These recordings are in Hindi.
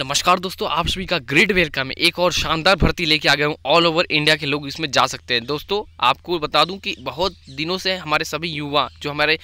नमस्कार दोस्तों आप सभी का ग्रेट वेलकम है एक और शानदार भर्ती लेके आ गया हूँ ऑल ओवर इंडिया के लोग इसमें जा सकते हैं दोस्तों आपको बता दूं कि बहुत दिनों से हमारे सभी युवा जो हमारे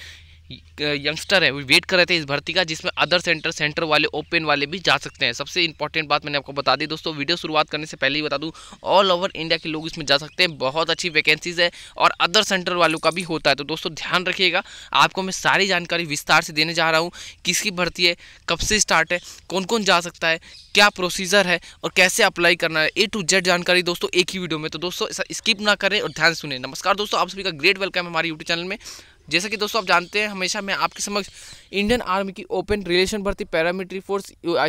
यंगस्टर है वो वेट कर रहे थे इस भर्ती का जिसमें अदर सेंटर सेंटर वाले ओपन वाले भी जा सकते हैं सबसे इंपॉर्टेंट बात मैंने आपको बता दी दोस्तों वीडियो शुरुआत करने से पहले ही बता दूँ ऑल ओवर इंडिया के लोग इसमें जा सकते हैं बहुत अच्छी वैकेंसीज है और अदर सेंटर वालों का भी होता है तो दोस्तों ध्यान रखिएगा आपको मैं सारी जानकारी विस्तार से देने जा रहा हूँ किसकी भर्ती है कब से स्टार्ट है कौन कौन जा सकता है क्या प्रोसीजर है और कैसे अप्लाई करना है ए टू जेड जानकारी दोस्तों एक ही वीडियो में तो दोस्तों स्किप ना करें और ध्यान सुने नमस्कार दोस्तों आप सभी का ग्रेट वेलकम हमारे यूट्यूब चैनल में जैसा कि दोस्तों आप जानते हैं हमेशा मैं आपके समक्ष इंडियन आर्मी की ओपन रिलेशन भर्ती पैरामिलिट्री फोर्स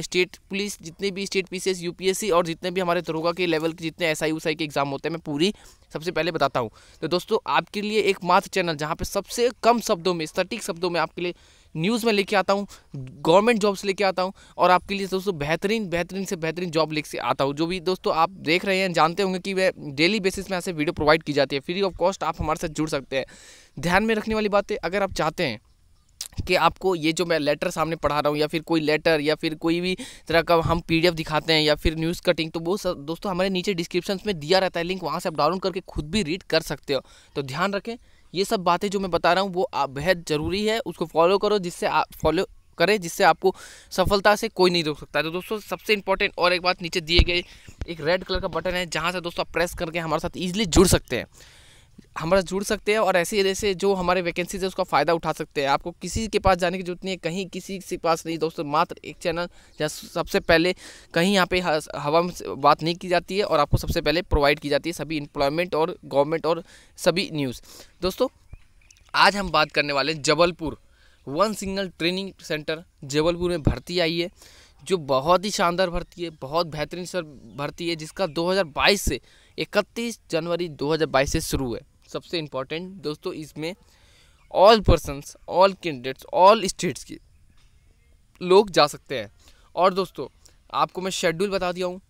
स्टेट पुलिस जितने भी स्टेट पी यूपीएससी और जितने भी हमारे दरोगा के लेवल के जितने एस आई के एग्जाम होते हैं मैं पूरी सबसे पहले बताता हूँ तो दोस्तों आपके लिए एक मात्र चैनल जहाँ पर सबसे कम शब्दों में सटीक शब्दों में आपके लिए न्यूज़ में लेके आता हूँ गवर्नमेंट जॉब्स लेके आता हूँ और आपके लिए दोस्तों बेहतरीन बेहतरीन से बेहतरीन जॉब लेके आता हूँ जो भी दोस्तों आप देख रहे हैं जानते होंगे कि वह डेली बेसिस में ऐसे वीडियो प्रोवाइड की जाती है फ्री ऑफ कॉस्ट आप हमारे साथ जुड़ सकते हैं ध्यान में रखने वाली बात है अगर आप चाहते हैं कि आपको ये जो मैं लेटर सामने पढ़ा रहा हूँ या फिर कोई लेटर या फिर कोई भी तरह का हम पीडीएफ दिखाते हैं या फिर न्यूज़ कटिंग तो वो दोस्तों हमारे नीचे डिस्क्रिप्शन में दिया रहता है लिंक वहाँ से आप डाउनलोड करके खुद भी रीड कर सकते हो तो ध्यान रखें ये सब बातें जो मैं बता रहा हूँ वो बेहद ज़रूरी है उसको फॉलो करो जिससे आप फॉलो करें जिससे आपको सफलता से कोई नहीं रोक सकता तो दोस्तों सबसे इंपॉर्टेंट और एक बात नीचे दिए गए एक रेड कलर का बटन है जहाँ से दोस्तों आप प्रेस करके हमारे साथ ईजिली जुड़ सकते हैं हमारा जुड़ सकते हैं और ऐसे ऐसे जो हमारे वैकेंसीज है उसका फ़ायदा उठा सकते हैं आपको किसी के पास जाने की जरूरत नहीं है कहीं किसी के पास नहीं दोस्तों मात्र एक चैनल जहाँ सबसे पहले कहीं यहाँ पे हवा में बात नहीं की जाती है और आपको सबसे पहले प्रोवाइड की जाती है सभी एम्प्लॉयमेंट और गवर्नमेंट और सभी न्यूज़ दोस्तों आज हम बात करने वाले हैं Jabalpur one single training centre Jabalpur में भर्ती आई है जो बहुत ही शानदार भर्ती है बहुत बेहतरीन सर भर्ती है जिसका 2022 से 31 जनवरी 2022 से शुरू है सबसे इम्पॉर्टेंट दोस्तों इसमें all persons all candidates all states के लोग जा सकते हैं और दोस्तों आपको मैं शेड्यूल बता दिया हूँ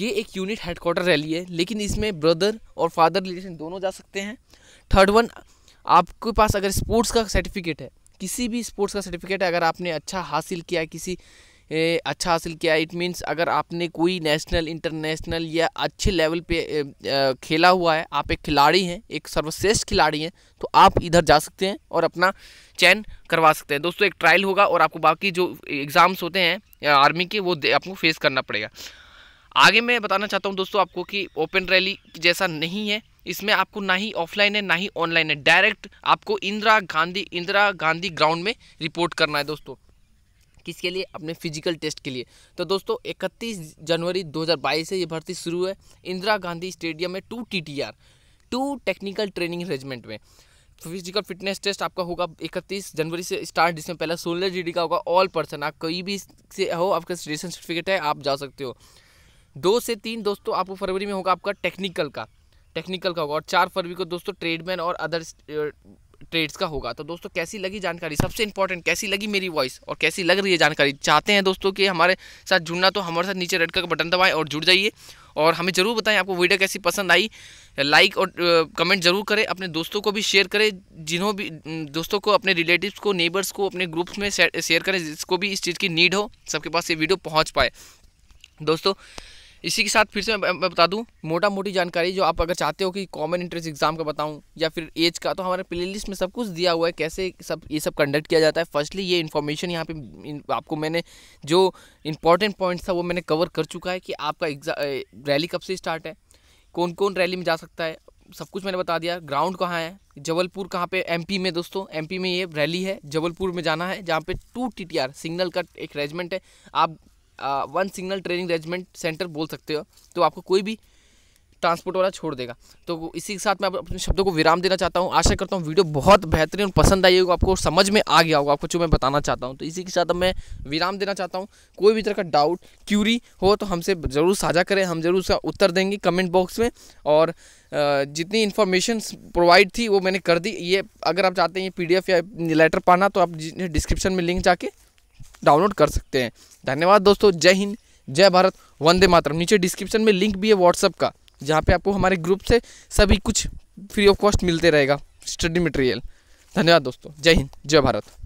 ये एक यूनिट हेडकोार्टर रैली है लेकिन इसमें ब्रदर और फादर रिलेशन दोनों जा सकते हैं थर्ड वन आपके पास अगर स्पोर्ट्स का सर्टिफिकेट है किसी भी स्पोर्ट्स का सर्टिफिकेट अगर आपने अच्छा हासिल किया किसी अच्छा हासिल किया इट मीन्स अगर आपने कोई नेशनल इंटरनेशनल या अच्छे लेवल पे खेला हुआ है आप एक खिलाड़ी हैं एक सर्वश्रेष्ठ खिलाड़ी हैं तो आप इधर जा सकते हैं और अपना चयन करवा सकते हैं दोस्तों एक ट्रायल होगा और आपको बाकी जो एग्ज़ाम्स होते हैं आर्मी के वो आपको फेस करना पड़ेगा आगे मैं बताना चाहता हूँ दोस्तों आपको कि ओपन रैली जैसा नहीं है इसमें आपको ना ही ऑफलाइन है ना ही ऑनलाइन है डायरेक्ट आपको इंदिरा गांधी इंदिरा गांधी ग्राउंड में रिपोर्ट करना है दोस्तों किसके लिए अपने फिजिकल टेस्ट के लिए तो दोस्तों 31 जनवरी 2022 से ये भर्ती शुरू है इंदिरा गांधी स्टेडियम में two T T R two technical training regiment में फिजिकल फिटनेस टेस्ट आपका होगा 31 जनवरी से स्टार्ट जिसमें पहला सोलह जी का होगा ऑल पर्सन आप कहीं भी से हो आपका रेशन सर्टिफिकेट है आप जा सकते हो दो से तीन दोस्तों आपको फरवरी में होगा आपका टेक्निकल का टेक्निकल का होगा और चार फरवरी को दोस्तों ट्रेडमैन और अदर ट्रेड्स का होगा तो दोस्तों कैसी लगी जानकारी सबसे इंपॉर्टेंट कैसी लगी मेरी वॉइस और कैसी लग रही है जानकारी चाहते हैं दोस्तों कि हमारे साथ जुड़ना तो हमारे साथ नीचे रेड कलर का बटन दबाएं और जुड़ जाइए और हमें ज़रूर बताएं आपको वीडियो कैसी पसंद आई लाइक और कमेंट ज़रूर करें अपने दोस्तों को भी शेयर करें जिन्हों भी दोस्तों को अपने रिलेटिव्स को नेबर्स को अपने ग्रुप्स में शेयर करें जिसको भी इस चीज़ की नीड हो सबके पास ये वीडियो पहुँच पाए दोस्तों इसी के साथ फिर से मैं बता दूं मोटा मोटी जानकारी जो आप अगर चाहते हो कि कॉमन इंट्रेंस एग्जाम का बताऊं या फिर एज का तो हमारे प्ले में सब कुछ दिया हुआ है कैसे सब ये सब कंडक्ट किया जाता है फर्स्टली ये इन्फॉर्मेशन यहाँ पे आपको मैंने जो इंपॉर्टेंट पॉइंट था वो मैंने कवर कर चुका है कि आपका एग्जाम रैली कब से स्टार्ट है कौन कौन रैली में जा सकता है सब कुछ मैंने बता दिया ग्राउंड कहाँ है जबलपुर कहाँ पे एमपी में दोस्तों एमपी में ये रैली है जबलपुर में जाना है जहाँ पे टू टीटीआर सिग्नल का एक रेजिमेंट है आप one signal training regiment centre बोल सकते हो तो आपको कोई भी ट्रांसपोर्ट वाला छोड़ देगा तो इसी के साथ मैं अपने शब्दों को विराम देना चाहता हूँ आशा करता हूँ वीडियो बहुत बेहतरीन पसंद आई होगी आपको समझ में आ गया होगा आपको जो मैं बताना चाहता हूँ तो इसी के साथ अब मैं विराम देना चाहता हूँ कोई भी तरह का डाउट क्यूरी हो तो हमसे ज़रूर साझा करें हम ज़रूर उसका उत्तर देंगे कमेंट बॉक्स में और जितनी इन्फॉर्मेशन प्रोवाइड थी वो मैंने कर दी ये अगर आप चाहते हैं ये पी या लेटर पाना तो आप डिस्क्रिप्शन में लिंक जाके डाउनलोड कर सकते हैं धन्यवाद दोस्तों जय हिंद जय भारत वंदे मातरम नीचे डिस्क्रिप्शन में लिंक भी है व्हाट्सअप का जहाँ पे आपको हमारे ग्रुप से सभी कुछ फ्री ऑफ कॉस्ट मिलते रहेगा स्टडी मटेरियल धन्यवाद दोस्तों जय हिंद जय भारत